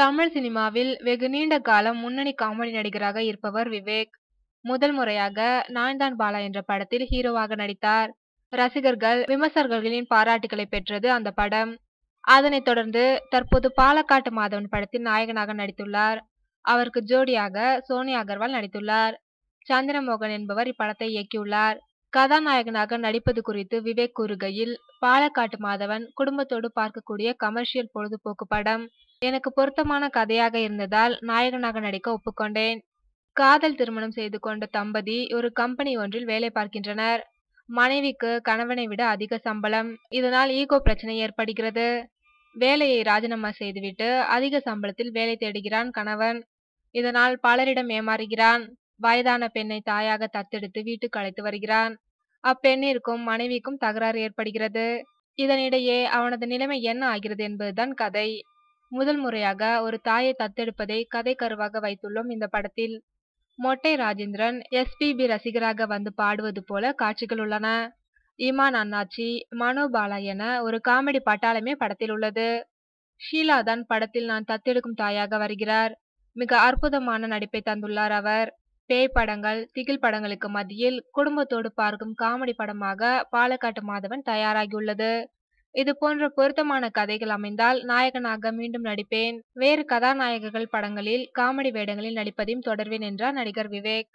தமிழ் சினிமாவில் வெகு நீண்ட காலம் முன்னணி காமெடி நடிகராக இருப்பவர் விவேக் முதல் முறையாக நான் பாலா என்ற படத்தில் ஹீரோவாக நடித்தார் ரசிகர்கள் விமர்சகர்களின் பாராட்டுகளை பெற்றது அந்த படம் அதனைத் தொடர்ந்து தற்போது பாலக்காட்டு மாதவன் படத்தில் நாயகனாக நடித்துள்ளார் அவருக்கு ஜோடியாக சோனியா அகர்வால் நடித்துள்ளார் சந்திரமோகன் என்பவர் இப்படத்தை இயக்கியுள்ளார் கதாநாயகனாக நடிப்பது குறித்து விவேக் கூறுகையில் பாலக்காட்டு மாதவன் குடும்பத்தோடு பார்க்கக்கூடிய கமர்ஷியல் பொழுதுபோக்கு படம் எனக்கு பொருத்தமான கதையாக இருந்ததால் நாயகனாக நடிக்க ஒப்புக்கொண்டேன் காதல் திருமணம் செய்து கொண்ட தம்பதி ஒரு கம்பெனி ஒன்றில் வேலை பார்க்கின்றனர் மனைவிக்கு கணவனை விட அதிக சம்பளம் இதனால் ஈகோ பிரச்சனை ஏற்படுகிறது வேலையை ராஜினாமா செய்துவிட்டு அதிக சம்பளத்தில் வேலை தேடுகிறான் கணவன் இதனால் பலரிடம் ஏமாறுகிறான் வயதான பெண்ணை தாயாக தத்தெடுத்து வீட்டுக்கு அழைத்து வருகிறான் அப்பெண்ணிற்கும் மனைவிக்கும் தகராறு ஏற்படுகிறது இதனிடையே அவனது நிலைமை என்ன ஆகிறது என்பதுதான் கதை முதல் முறையாக ஒரு தாயை தத்தெடுப்பதை கதை கருவாக வைத்துள்ளோம் இந்த படத்தில் மொட்டை ராஜேந்திரன் எஸ்பிபி ரசிகராக வந்து பாடுவது போல காட்சிகள் உள்ளன இமான் அண்ணாச்சி மனோபாலா என ஒரு காமெடி பட்டாளமே படத்தில் உள்ளது ஷீலா தான் படத்தில் நான் தத்தெடுக்கும் தாயாக வருகிறார் மிக அற்புதமான நடிப்பை தந்துள்ளார் அவர் பேய் படங்கள் திகில் படங்களுக்கு மத்தியில் குடும்பத்தோடு பார்க்கும் காமெடி படமாக பாலக்காட்டு மாதவன் தயாராகியுள்ளது இது போன்ற பொருத்தமான கதைகள் அமைந்தால் நாயகனாக மீண்டும் நடிப்பேன் வேறு கதாநாயகர்கள் படங்களில் காமெடி வேடங்களில் நடிப்பதையும் தொடர்வேன் என்றார் நடிகர் விவேக்